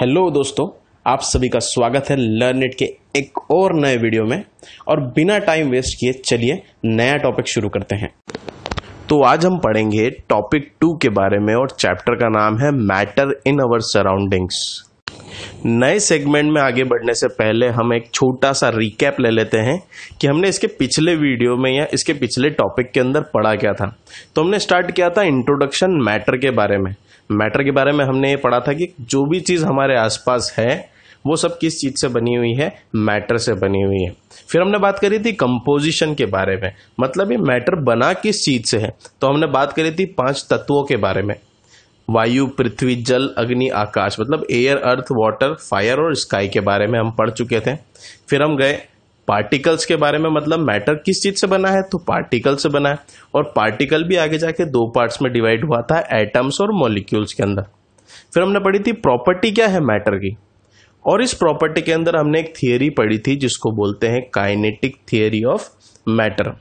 hello दोस्तों आप सभी का स्वागत है लर्न इट के एक और नए वीडियो में और बिना टाइम वेस्ट किए चलिए नया टॉपिक शुरू करते हैं तो आज हम पढ़ेंगे टॉपिक टू के बारे में और चैप्टर का नाम है मैटर इन अवर सराउंडिंग्स नए सेगमेंट में आगे बढ़ने से पहले हम एक छोटा सा रिकैप ले लेते हैं कि हमने इसके पिछले वीडियो में या इसके पिछले टॉपिक के अंदर पढ़ा क्या था तो हमने स्टार्ट किया था इंट्रोडक्शन मैटर के बारे में मैटर के बारे में हमने ये पढ़ा था कि जो भी चीज़ हमारे आसपास है वो सब किस चीज़ से बनी हुई है मैटर से बनी हुई है फिर हमने बात करी थी कंपोजिशन के बारे में मतलब ये मैटर बना किस चीज़ से है तो हमने बात करी थी पांच तत्वों के बारे में वायु पृथ्वी जल अग्नि आकाश मतलब एयर अर्थ वाटर फायर और स्काई के बारे में हम पढ़ चुके थे फिर हम गए पार्टिकल्स के बारे में मतलब मैटर किस चीज से बना है तो पार्टिकल से बना है और पार्टिकल भी आगे जाके दो पार्ट्स में डिवाइड हुआ था एटम्स और मॉलिक्यूल्स के अंदर फिर हमने पढ़ी थी प्रॉपर्टी क्या है मैटर की और इस प्रॉपर्टी के अंदर हमने एक थियोरी पढ़ी थी जिसको बोलते हैं kinetic theory of matter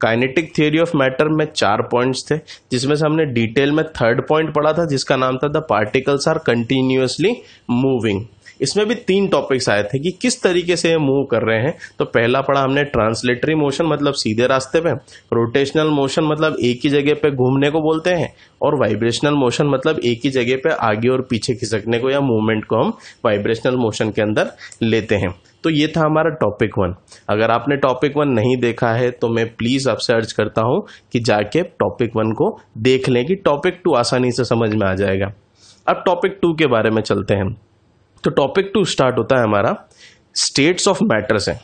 kinetic theory of matter में चार पॉइंट्स थे जिसमें से हमने डिटेल में थर्ड पॉइंट पढ़ा था जिसका नाम था the particles are continuously moving इसमें भी तीन टॉपिक्स आए थे कि किस तरीके से ये मूव कर रहे हैं तो पहला पढ़ा हमने ट्रांसलेटरी मोशन मतलब सीधे रास्ते पे रोटेशनल मोशन मतलब एक ही जगह पे घूमने को बोलते हैं और वाइब्रेशनल मोशन मतलब एक ही जगह पे आगे और पीछे खिसकने को या मूवमेंट को हम वाइब्रेशनल मोशन के अंदर लेते हैं तो ये था हमारा टॉपिक वन अगर आपने टॉपिक वन नहीं देखा है तो मैं प्लीज़ आपसे अर्ज करता हूं कि जाके टॉपिक वन को देख लें कि टॉपिक टू आसानी से समझ में आ जाएगा अब टॉपिक टू के बारे में चलते हैं तो टॉपिक टू स्टार्ट होता है हमारा स्टेट्स ऑफ मैटर से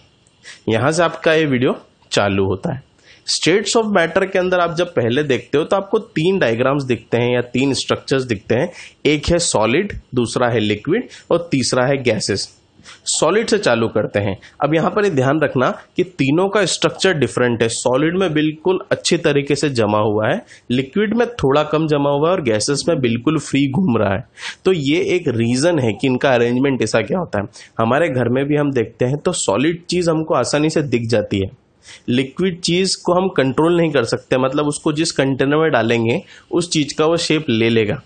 यहां से आपका ये वीडियो चालू होता है स्टेट्स ऑफ मैटर के अंदर आप जब पहले देखते हो तो आपको तीन डायग्राम्स दिखते हैं या तीन स्ट्रक्चर्स दिखते हैं एक है सॉलिड दूसरा है लिक्विड और तीसरा है गैसेस सॉलिड से चालू करते हैं अब यहाँ पर ध्यान रखना कि तीनों का स्ट्रक्चर डिफरेंट है सॉलिड में बिल्कुल अच्छे तरीके से जमा हुआ है लिक्विड में थोड़ा कम जमा हुआ है और गैसेस में बिल्कुल फ्री घूम रहा है तो ये एक रीज़न है कि इनका अरेंजमेंट ऐसा क्या होता है हमारे घर में भी हम देखते हैं तो सॉलिड चीज़ हमको आसानी से दिख जाती है लिक्विड चीज़ को हम कंट्रोल नहीं कर सकते मतलब उसको जिस कंटेनर में डालेंगे उस चीज़ का वो शेप ले लेगा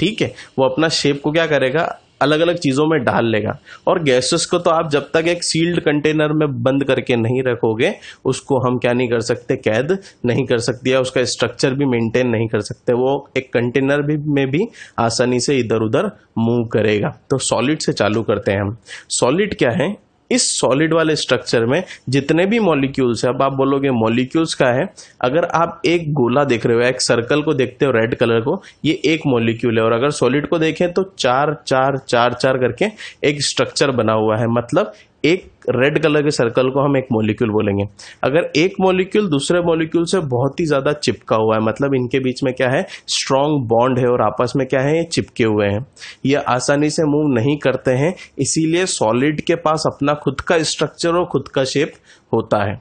ठीक है वो अपना शेप को क्या करेगा अलग अलग चीज़ों में डाल लेगा और गैसेस को तो आप जब तक एक सील्ड कंटेनर में बंद करके नहीं रखोगे उसको हम क्या नहीं कर सकते कैद नहीं कर सकते या उसका स्ट्रक्चर भी मेंटेन नहीं कर सकते वो एक कंटेनर भी में भी आसानी से इधर उधर मूव करेगा तो सॉलिड से चालू करते हैं हम सॉलिड क्या है इस सॉलिड वाले स्ट्रक्चर में जितने भी मॉलिक्यूल्स है अब आप बोलोगे मॉलिक्यूल्स का है अगर आप एक गोला देख रहे हो एक सर्कल को देखते हो रेड कलर को ये एक मॉलिक्यूल है और अगर सॉलिड को देखें तो चार चार चार चार करके एक स्ट्रक्चर बना हुआ है मतलब एक रेड कलर के सर्कल को हम एक मोलिक्यूल बोलेंगे अगर एक मोलिक्यूल दूसरे मोलिक्यूल से बहुत ही ज़्यादा चिपका हुआ है मतलब इनके बीच में क्या है स्ट्रॉन्ग बॉन्ड है और आपस में क्या है ये चिपके हुए हैं ये आसानी से मूव नहीं करते हैं इसीलिए सॉलिड के पास अपना खुद का स्ट्रक्चर और खुद का शेप होता है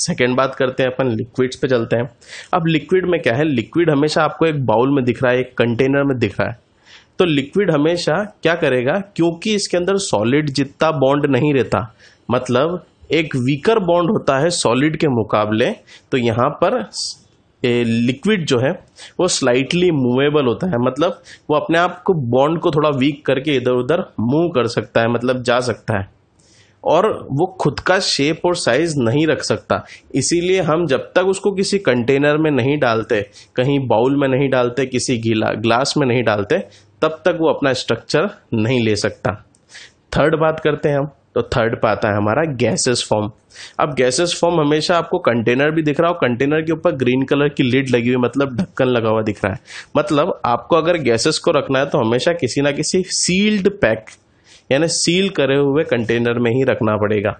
सेकेंड बात करते हैं अपन लिक्विड्स पे चलते हैं अब लिक्विड में क्या है लिक्विड हमेशा आपको एक बाउल में दिख रहा है एक कंटेनर में दिख रहा है तो लिक्विड हमेशा क्या करेगा क्योंकि इसके अंदर सॉलिड जितना बॉन्ड नहीं रहता मतलब एक वीकर बॉन्ड होता है सॉलिड के मुकाबले तो यहाँ पर लिक्विड जो है वो स्लाइटली मूवेबल होता है मतलब वो अपने आप को बॉन्ड को थोड़ा वीक करके इधर उधर मूव कर सकता है मतलब जा सकता है और वो खुद का शेप और साइज नहीं रख सकता इसीलिए हम जब तक उसको किसी कंटेनर में नहीं डालते कहीं बाउल में नहीं डालते किसी गीला ग्लास में नहीं डालते तब तक वो अपना स्ट्रक्चर नहीं ले सकता थर्ड बात करते हैं हम तो थर्ड पे आता है हमारा गैसेस फॉर्म अब गैसेस फॉर्म हमेशा आपको कंटेनर भी दिख रहा हो कंटेनर के ऊपर ग्रीन कलर की लीड लगी हुई मतलब ढक्कन लगा हुआ दिख रहा है मतलब आपको अगर गैसेस को रखना है तो हमेशा किसी ना किसी सील्ड पैक यानी सील करे हुए कंटेनर में ही रखना पड़ेगा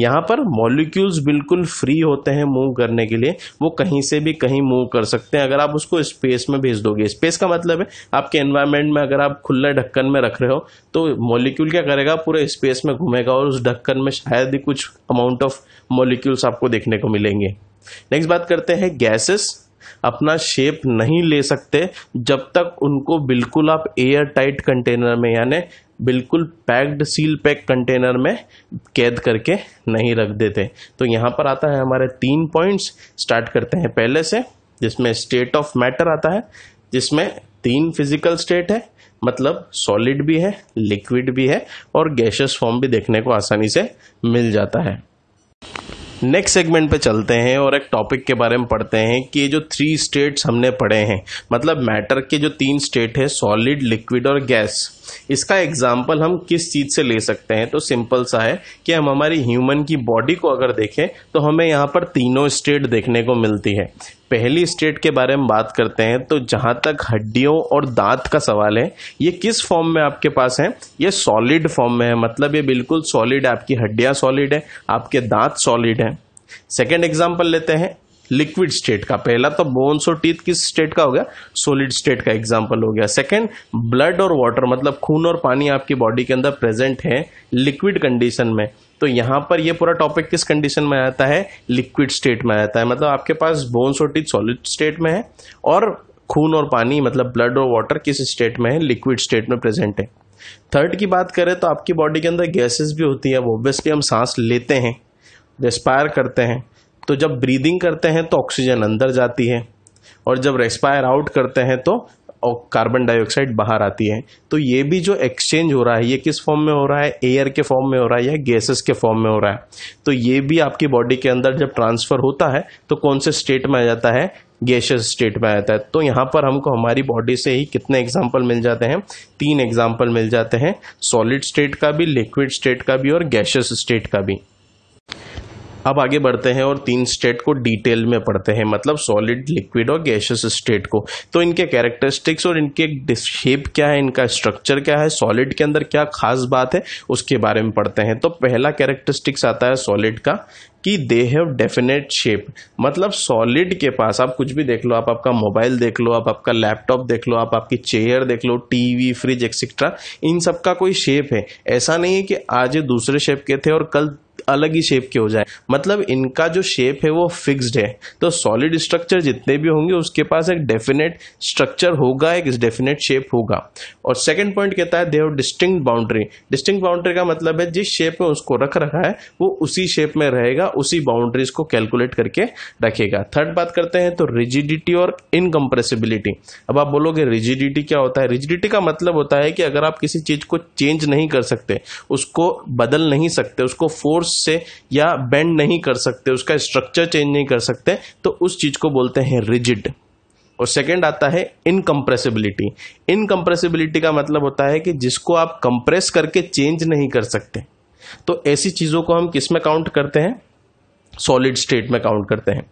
यहाँ पर मॉलिक्यूल्स बिल्कुल फ्री होते हैं मूव करने के लिए वो कहीं से भी कहीं मूव कर सकते हैं अगर आप उसको स्पेस में भेज दोगे स्पेस का मतलब है आपके एनवायरमेंट में अगर आप खुला ढक्कन में रख रहे हो तो मॉलिक्यूल क्या करेगा पूरे स्पेस में घूमेगा और उस ढक्कन में शायद ही कुछ अमाउंट ऑफ मॉलिक्यूल्स आपको देखने को मिलेंगे नेक्स्ट बात करते हैं गैसेस अपना शेप नहीं ले सकते जब तक उनको बिल्कुल आप एयर टाइट कंटेनर में यानी बिल्कुल पैक्ड सील पैक कंटेनर में कैद करके नहीं रख देते तो यहाँ पर आता है हमारे तीन पॉइंट्स स्टार्ट करते हैं पहले से जिसमें स्टेट ऑफ मैटर आता है जिसमें तीन फिजिकल स्टेट है मतलब सॉलिड भी है लिक्विड भी है और गैशियस फॉर्म भी देखने को आसानी से मिल जाता है नेक्स्ट सेगमेंट पे चलते हैं और एक टॉपिक के बारे में पढ़ते हैं कि ये जो थ्री स्टेट्स हमने पढ़े हैं मतलब मैटर के जो तीन स्टेट है सॉलिड लिक्विड और गैस इसका एग्जाम्पल हम किस चीज़ से ले सकते हैं तो सिंपल सा है कि हम हमारी ह्यूमन की बॉडी को अगर देखें तो हमें यहाँ पर तीनों स्टेट देखने को मिलती है पहली स्टेट के बारे में बात करते हैं तो जहाँ तक हड्डियों और दांत का सवाल है ये किस फॉर्म में आपके पास है ये सॉलिड फॉर्म में है मतलब ये बिल्कुल सॉलिड आपकी हड्डियाँ सॉलिड है आपके दांत सॉलिड हैं सेकेंड एग्जाम्पल लेते हैं लिक्विड स्टेट का पहला तो बोन्स और टीथ किस स्टेट का हो गया सॉलिड स्टेट का एग्जाम्पल हो गया सेकेंड ब्लड और वाटर मतलब खून और पानी आपकी बॉडी के अंदर प्रेजेंट है लिक्विड कंडीशन में तो यहां पर ये पूरा टॉपिक किस कंडीशन में आता है लिक्विड स्टेट में आता है मतलब आपके पास बोन्स और टीथ सॉलिड स्टेट में है और खून और पानी मतलब ब्लड और वाटर किस स्टेट में है लिक्विड स्टेट में प्रेजेंट है थर्ड की बात करें तो आपकी बॉडी के अंदर गैसेस भी होती है ऑब्वियसली हम सांस लेते हैं रेस्पायर करते हैं तो जब ब्रीदिंग करते हैं तो ऑक्सीजन अंदर जाती है और जब रेस्पायर आउट करते हैं तो कार्बन डाइऑक्साइड बाहर आती है तो ये भी जो एक्सचेंज हो रहा है ये किस फॉर्म में हो रहा है एयर के फॉर्म में हो रहा है या गैसेस के फॉर्म में हो रहा है तो ये भी आपकी बॉडी के अंदर जब ट्रांसफर होता है तो कौन से स्टेट में आ जाता है गैशियस स्टेट में आ जाता है तो यहाँ पर हमको हमारी बॉडी से ही कितने एग्जाम्पल मिल जाते हैं तीन एग्जाम्पल मिल जाते हैं सॉलिड स्टेट का भी लिक्विड स्टेट का भी और गैशियस स्टेट का भी अब आगे बढ़ते हैं और तीन स्टेट को डिटेल में पढ़ते हैं मतलब सॉलिड लिक्विड और गैशियस स्टेट को तो इनके कैरेक्टरिस्टिक्स और इनके शेप क्या है इनका स्ट्रक्चर क्या है सॉलिड के अंदर क्या खास बात है उसके बारे में पढ़ते हैं तो पहला कैरेक्टरिस्टिक्स आता है सॉलिड का कि दे हैव डेफिनेट शेप मतलब सॉलिड के पास आप कुछ भी देख लो आप आपका मोबाइल देख लो आप आपका लैपटॉप देख लो आप आपकी चेयर देख लो टीवी फ्रिज एक्सेट्रा इन सब का कोई शेप है ऐसा नहीं है कि आज ये दूसरे शेप के थे और कल अलग ही शेप के हो जाए मतलब इनका जो शेप है वो फिक्स्ड है तो सॉलिड स्ट्रक्चर जितने भी होंगे उसके पास एक डेफिनेट स्ट्रक्चर होगा एक डेफिनेट शेप होगा और सेकंड पॉइंट कहता है they have distinct boundary distinct boundary का मतलब है जिस शेप में उसको रख रखा है वो उसी शेप में रहेगा उसी बाउंड्रीज को कैलकुलेट करके रखेगा थर्ड बात करते हैं तो रिजिडिटी और इनकम्प्रेसिबिलिटी अब आप बोलोगे रिजिडिटी क्या होता है रिजिडिटी का मतलब होता है कि अगर आप किसी चीज को चेंज नहीं कर सकते उसको बदल नहीं सकते उसको फोर्स से या बेंड नहीं कर सकते उसका स्ट्रक्चर चेंज नहीं कर सकते तो उस चीज को बोलते हैं रिजिड और सेकेंड आता है इनकम्प्रेसिबिलिटी इनकम्प्रेसिबिलिटी का मतलब होता है कि जिसको आप कंप्रेस करके चेंज नहीं कर सकते तो ऐसी चीज़ों को हम किस में काउंट करते हैं सॉलिड स्टेट में काउंट करते हैं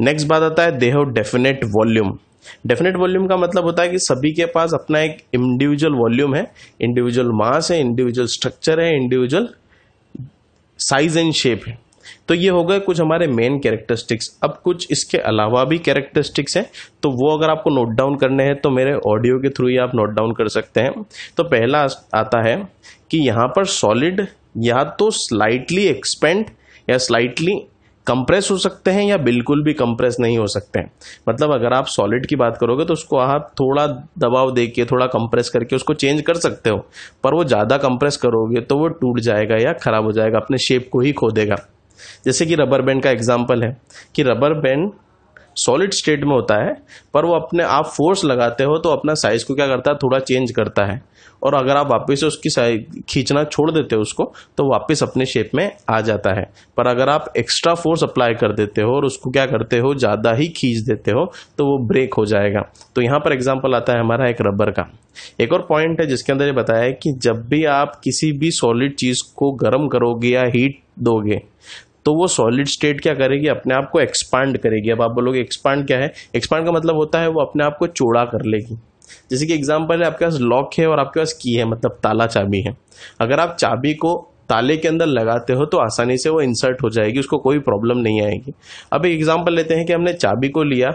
नेक्स्ट बात आता है they have definite volume definite volume का मतलब होता है कि सभी के पास अपना एक इंडिविजुअल वॉल्यूम है इंडिविजुअल मास है इंडिविजुअल स्ट्रक्चर है इंडिविजुअल साइज एंड शेप है तो ये हो गए कुछ हमारे मेन कैरेक्टरिस्टिक्स अब कुछ इसके अलावा भी कैरेक्टरिस्टिक्स हैं तो वो अगर आपको नोट डाउन करने हैं तो मेरे ऑडियो के थ्रू ही आप नोट डाउन कर सकते हैं तो पहला आता है कि यहाँ पर सॉलिड या तो स्लाइटली एक्सपेंड या स्लाइटली कंप्रेस हो सकते हैं या बिल्कुल भी कंप्रेस नहीं हो सकते हैं मतलब अगर आप सॉलिड की बात करोगे तो उसको आप थोड़ा दबाव दे के थोड़ा कंप्रेस करके उसको चेंज कर सकते हो पर वो ज़्यादा कंप्रेस करोगे तो वो टूट जाएगा या ख़राब हो जाएगा अपने शेप को ही खो देगा जैसे कि रबर बैंड का एग्जाम्पल है कि रबर बैंड सॉलिड स्टेट में होता है पर वो अपने आप फोर्स लगाते हो तो अपना साइज़ को क्या करता है थोड़ा चेंज करता है और अगर आप वापस उसकी खींचना छोड़ देते हो उसको तो वापस अपने शेप में आ जाता है पर अगर आप एक्स्ट्रा फोर्स अप्लाई कर देते हो और उसको क्या करते हो ज़्यादा ही खींच देते हो तो वो ब्रेक हो जाएगा तो यहाँ पर एग्जाम्पल आता है हमारा एक रबर का एक और पॉइंट है जिसके अंदर ये बताया है कि जब भी आप किसी भी सॉलिड चीज़ को गर्म करोगे या हीट दोगे तो वो सॉलिड स्टेट क्या करेगी अपने आप को एक्सपांड करेगी अब आप बोलोगे एक्सपांड क्या है एक्सपांड का मतलब होता है वो अपने आप को चौड़ा कर लेगी जैसे कि एग्जाम्पल है आपके पास लॉक है और आपके पास की है मतलब ताला चाबी है अगर आप चाबी को ताले के अंदर लगाते हो तो आसानी से वो इंसर्ट हो जाएगी उसको कोई प्रॉब्लम नहीं आएगी अब एक एग्जाम्पल लेते हैं कि हमने चाबी को लिया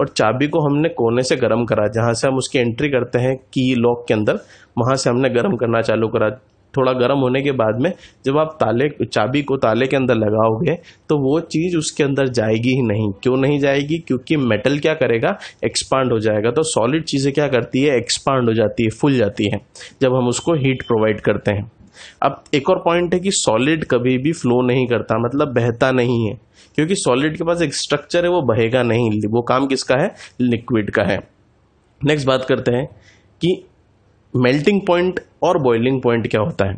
और चाबी को हमने कोने से गर्म करा जहाँ से हम उसकी एंट्री करते हैं की लॉक के अंदर वहाँ से हमने गर्म करना चालू करा थोड़ा गर्म होने के बाद में जब आप ताले चाबी को ताले के अंदर लगाओगे तो वो चीज़ उसके अंदर जाएगी ही नहीं क्यों नहीं जाएगी क्योंकि मेटल क्या करेगा एक्सपांड हो जाएगा तो सॉलिड चीज़ें क्या करती है एक्सपांड हो जाती है फुल जाती है जब हम उसको हीट प्रोवाइड करते हैं अब एक और पॉइंट है कि सॉलिड कभी भी फ्लो नहीं करता मतलब बहता नहीं है क्योंकि सॉलिड के पास एक स्ट्रक्चर है वो बहेगा नहीं वो काम किसका है लिक्विड का है नेक्स्ट बात करते हैं कि मेल्टिंग पॉइंट और बॉइलिंग पॉइंट क्या होता है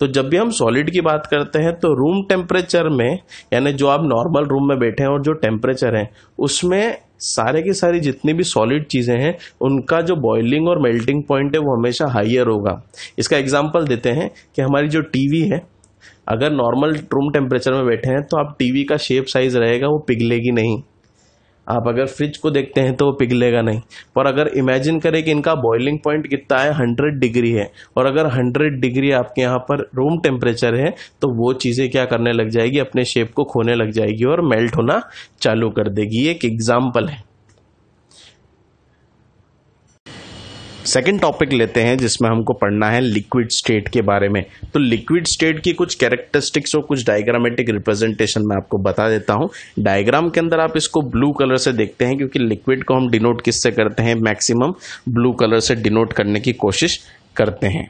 तो जब भी हम सॉलिड की बात करते हैं तो रूम टेम्परेचर में यानी जो आप नॉर्मल रूम में बैठे हैं और जो टेम्परेचर है उसमें सारे की सारी जितनी भी सॉलिड चीज़ें हैं उनका जो बॉइलिंग और मेल्टिंग पॉइंट है वो हमेशा हाइयर होगा इसका एग्जाम्पल देते हैं कि हमारी जो टीवी है अगर नॉर्मल रूम टेम्परेचर में बैठे हैं तो आप टीवी का शेप साइज रहेगा वो पिघलेगी नहीं आप अगर फ्रिज को देखते हैं तो वो पिघलेगा नहीं पर अगर इमेजिन करें कि इनका बॉइलिंग पॉइंट कितना है हंड्रेड डिग्री है और अगर हंड्रेड डिग्री आपके यहाँ पर रूम टेम्परेचर है तो वो चीज़ें क्या करने लग जाएगी अपने शेप को खोने लग जाएगी और मेल्ट होना चालू कर देगी एक एग्जाम्पल है सेकेंड टॉपिक लेते हैं जिसमें हमको पढ़ना है लिक्विड स्टेट के बारे में तो लिक्विड स्टेट की कुछ कैरेक्टरिस्टिक्स और कुछ डायग्रामेटिक रिप्रेजेंटेशन मैं आपको बता देता हूँ डायग्राम के अंदर आप इसको ब्लू कलर से देखते हैं क्योंकि लिक्विड को हम डिनोट किससे करते हैं मैक्सिमम ब्लू कलर से डिनोट करने की कोशिश करते हैं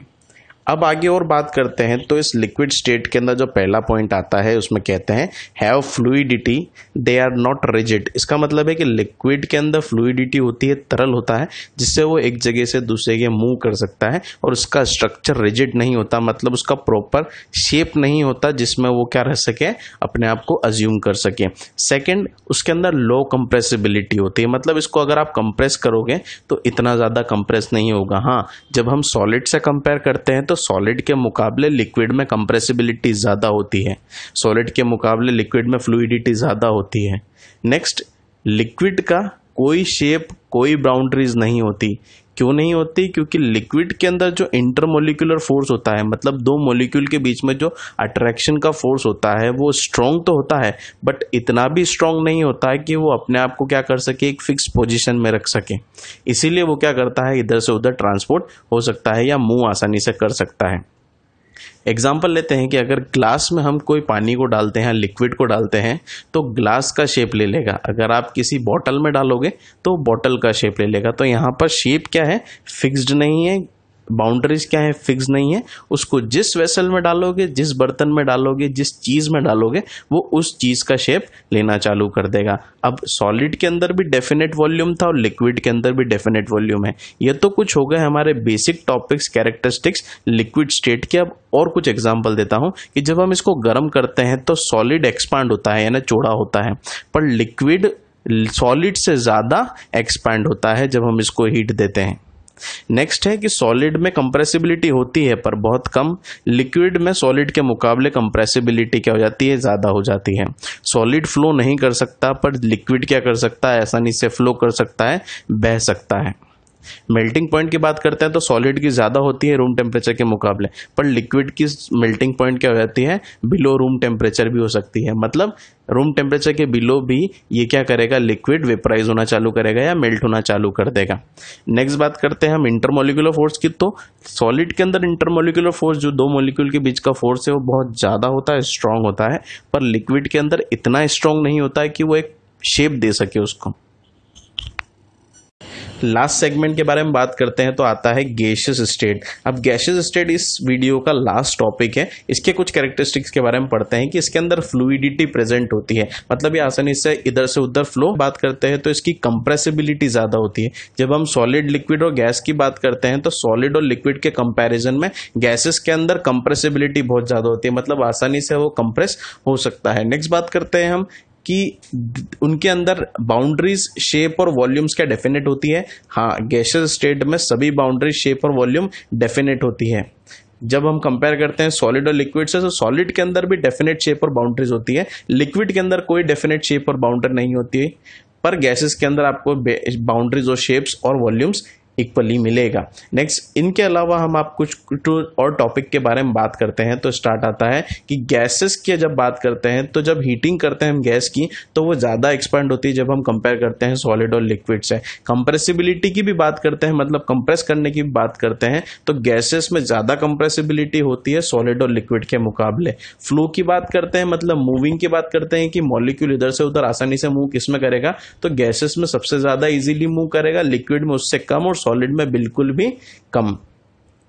अब आगे और बात करते हैं तो इस लिक्विड स्टेट के अंदर जो पहला पॉइंट आता है उसमें कहते हैं have fluidity they are not rigid इसका मतलब है कि लिक्विड के अंदर फ्लूडिटी होती है तरल होता है जिससे वो एक जगह से दूसरे के मूव कर सकता है और उसका स्ट्रक्चर रिजिड नहीं होता मतलब उसका प्रॉपर शेप नहीं होता जिसमें वो क्या रह सके अपने आप को अज्यूम कर सके सेकेंड उसके अंदर लो कंप्रेसिबिलिटी होती है मतलब इसको अगर आप कंप्रेस करोगे तो इतना ज़्यादा कंप्रेस नहीं होगा हाँ जब हम सॉलिड से कंपेयर करते हैं तो तो सॉलिड के मुकाबले लिक्विड में कंप्रेसिबिलिटी ज़्यादा होती है सॉलिड के मुकाबले लिक्विड में फ्लूडिटी ज़्यादा होती है नेक्स्ट लिक्विड का कोई शेप कोई बाउंड्रीज नहीं होती क्यों नहीं होती क्योंकि लिक्विड के अंदर जो इंटरमोलिकुलर फोर्स होता है मतलब दो मोलिक्यूल के बीच में जो अट्रैक्शन का फोर्स होता है वो स्ट्रांग तो होता है बट इतना भी स्ट्रांग नहीं होता है कि वो अपने आप को क्या कर सके एक फिक्स पोजिशन में रख सके इसीलिए वो क्या करता है इधर से उधर ट्रांसपोर्ट हो सकता है या मुंह आसानी से कर सकता है एग्जाम्पल लेते हैं कि अगर ग्लास में हम कोई पानी को डालते हैं लिक्विड को डालते हैं तो ग्लास का शेप ले लेगा अगर आप किसी बॉटल में डालोगे तो बॉटल का शेप ले लेगा तो यहाँ पर शेप क्या है फिक्स्ड नहीं है बाउंड्रीज क्या है फिक्स नहीं है उसको जिस वेसल में डालोगे जिस बर्तन में डालोगे जिस चीज़ में डालोगे वो उस चीज़ का शेप लेना चालू कर देगा अब सॉलिड के अंदर भी डेफिनेट वॉल्यूम था और लिक्विड के अंदर भी डेफिनेट वॉल्यूम है ये तो कुछ हो गए हमारे basic topics characteristics liquid state के अब और कुछ एग्जाम्पल देता हूँ कि जब हम इसको गर्म करते हैं तो सॉलिड एक्सपांड होता है यानी चौड़ा होता है पर लिक्विड सॉलिड से ज़्यादा एक्सपांड होता है जब हम इसको हीट देते हैं नेक्स्ट है कि सॉलिड में कंप्रेसिबिलिटी होती है पर बहुत कम लिक्विड में सॉलिड के मुकाबले कंप्रेसिबिलिटी क्या हो जाती है ज़्यादा हो जाती है सॉलिड फ्लो नहीं कर सकता पर लिक्विड क्या कर सकता है आसानी से फ्लो कर सकता है बह सकता है मेल्टिंग पॉइंट की बात करते हैं तो सॉलिड की ज़्यादा होती है रूम टेम्परेचर के मुकाबले पर लिक्विड की मेल्टिंग पॉइंट क्या हो जाती है बिलो रूम टेम्परेचर भी हो सकती है मतलब रूम टेम्परेचर के बिलो भी ये क्या करेगा लिक्विड वेपराइज होना चालू करेगा या मेल्ट होना चालू कर देगा नेक्स्ट बात करते हैं हम इंटरमोलिकुलर फोर्स की तो सॉलिड के अंदर इंटरमोलिकुलर फोर्स जो दो मोलिक्यूल के बीच का फोर्स है वो बहुत ज़्यादा होता है स्ट्रांग होता है पर लिक्विड के अंदर इतना स्ट्रांग नहीं होता है कि वो एक शेप दे सके उसको लास्ट सेगमेंट के बारे में बात करते हैं तो आता है गैशियस स्टेट अब गैशियस स्टेट इस वीडियो का लास्ट टॉपिक है इसके कुछ कैरेक्टरिस्टिक्स के बारे में पढ़ते हैं कि इसके अंदर फ्लूडिटी प्रेजेंट होती है मतलब ये आसानी से इधर से उधर फ्लो बात करते हैं तो इसकी कंप्रेसिबिलिटी ज़्यादा होती है जब हम सॉलिड लिक्विड और गैस की बात करते हैं तो सॉलिड और लिक्विड के कंपेरिजन में गैसेस के अंदर कंप्रेसिबिलिटी बहुत ज़्यादा होती है मतलब आसानी से वो कंप्रेस हो सकता है नेक्स्ट बात करते हैं हम कि उनके अंदर बाउंड्रीज शेप और वॉल्यूम्स क्या डेफिनेट होती है हाँ गैशियस स्टेट में सभी बाउंड्रीज शेप और वॉल्यूम डेफिनेट होती है जब हम कंपेयर करते हैं सॉलिड और लिक्विड से तो सॉलिड के अंदर भी डेफिनेट शेप और बाउंड्रीज होती है लिक्विड के अंदर कोई डेफिनेट शेप और बाउंड्री नहीं होती है पर गैसेस के अंदर आपको बाउंड्रीज और शेप्स और वॉल्यूम्स इक्वली मिलेगा नेक्स्ट इनके अलावा हम आप कुछ और टॉपिक के बारे में बात करते हैं तो स्टार्ट आता है कि गैसेस की जब बात करते हैं तो जब हीटिंग करते हैं हम गैस की तो वो ज़्यादा एक्सपेंड होती है जब हम कंपेयर करते हैं सॉलिड और लिक्विड से कंप्रेसिबिलिटी की भी बात करते हैं मतलब कंप्रेस करने की भी बात करते हैं तो गैसेस में ज़्यादा कंप्रेसिबिलिटी होती है सॉलिड और लिक्विड के मुकाबले फ्लो की बात करते हैं मतलब मूविंग की बात करते हैं कि मॉलिक्यूल इधर से उधर आसानी से मूव किस में करेगा तो गैसेस में सबसे ज़्यादा इजीली मूव करेगा लिक्विड में उससे कम और सॉलिड में बिल्कुल भी कम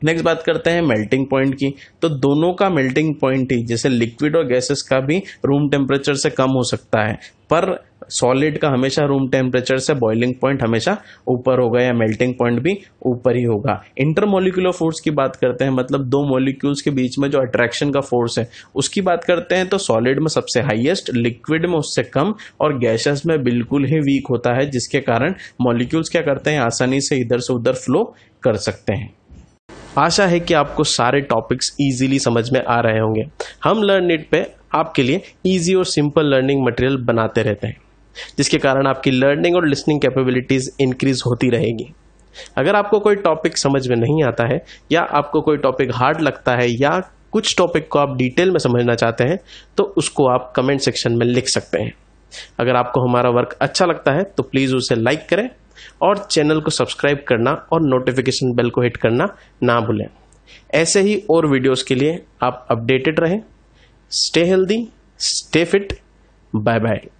नेक्स्ट बात करते हैं मेल्टिंग पॉइंट की तो दोनों का मेल्टिंग पॉइंट ही जैसे लिक्विड और गैसेस का भी रूम टेम्परेचर से कम हो सकता है पर सॉलिड का हमेशा रूम टेम्परेचर से बॉइलिंग पॉइंट हमेशा ऊपर होगा या मेल्टिंग पॉइंट भी ऊपर ही होगा इंटरमोलिकुलर फोर्स की बात करते हैं मतलब दो मॉलिक्यूल्स के बीच में जो अट्रैक्शन का फोर्स है उसकी बात करते हैं तो सॉलिड में सबसे हाईएस्ट लिक्विड में उससे कम और गैसेस में बिल्कुल ही वीक होता है जिसके कारण मॉलिक्यूल्स क्या करते हैं आसानी से इधर से उधर फ्लो कर सकते हैं आशा है कि आपको सारे टॉपिक्स इजीली समझ में आ रहे होंगे हम लर्न इट पे आपके लिए इजी और सिंपल लर्निंग मटेरियल बनाते रहते हैं जिसके कारण आपकी लर्निंग और लिसनिंग कैपेबिलिटीज़ इंक्रीज होती रहेगी अगर आपको कोई टॉपिक समझ में नहीं आता है या आपको कोई टॉपिक हार्ड लगता है या कुछ टॉपिक को आप डिटेल में समझना चाहते हैं तो उसको आप कमेंट सेक्शन में लिख सकते हैं अगर आपको हमारा वर्क अच्छा लगता है तो प्लीज़ उसे लाइक करें और चैनल को सब्सक्राइब करना और नोटिफिकेशन बेल को हिट करना ना भूलें ऐसे ही और वीडियोस के लिए आप अपडेटेड रहें stay healthy stay fit bye bye